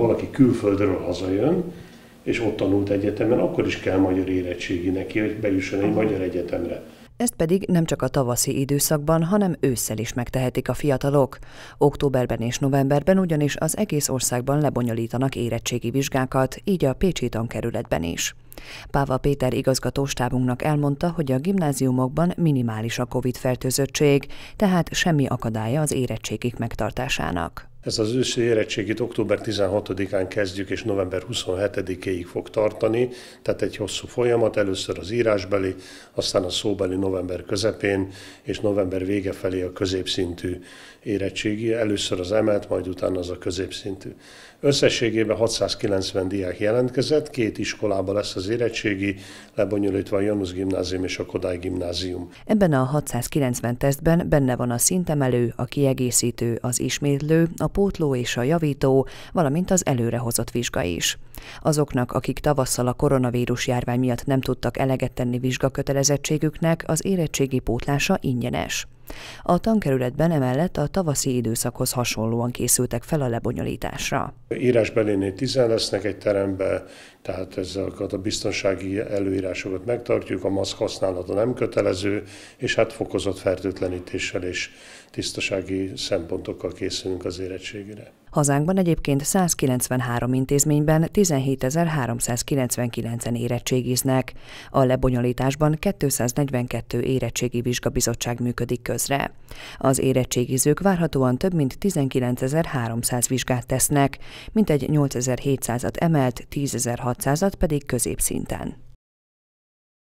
valaki külföldről hazajön, és ott tanult egyetemen, akkor is kell magyar érettségi neki, hogy bejusson egy magyar egyetemre. Ezt pedig nem csak a tavaszi időszakban, hanem ősszel is megtehetik a fiatalok. Októberben és novemberben ugyanis az egész országban lebonyolítanak érettségi vizsgákat, így a Pécsi tankerületben is. Páva Péter igazgató stábunknak elmondta, hogy a gimnáziumokban minimális a COVID-fertőzöttség, tehát semmi akadálya az érettségik megtartásának. Ez az őszi érettségit október 16-án kezdjük, és november 27 éig fog tartani, tehát egy hosszú folyamat, először az írásbeli, aztán a szóbeli november közepén, és november vége felé a középszintű érettségi, először az emelt, majd utána az a középszintű. Összességében 690 diák jelentkezett, két iskolába lesz az érettségi, lebonyolítva a Janusz Gimnázium és a Kodály Gimnázium. Ebben a 690 tesztben benne van a szintemelő, a kiegészítő, az ismétlő, a pótló és a javító, valamint az előrehozott vizsga is. Azoknak, akik tavasszal a koronavírus járvány miatt nem tudtak eleget tenni vizsgakötelezettségüknek, az érettségi pótlása ingyenes. A tankerületben emellett a tavaszi időszakhoz hasonlóan készültek fel a lebonyolításra. Írásbelénél tizen lesznek egy terembe, tehát ezeket a biztonsági előírásokat megtartjuk, a maszk használata nem kötelező, és hát fokozott fertőtlenítéssel és tisztasági szempontokkal készülünk az érettségére. Hazánkban egyébként 193 intézményben 17.399-en érettségiznek. A lebonyolításban 242 érettségi vizsgabizottság működik közre. Az érettségizők várhatóan több mint 19.300 vizsgát tesznek, mintegy 8.700-at emelt, 10.600-at pedig középszinten.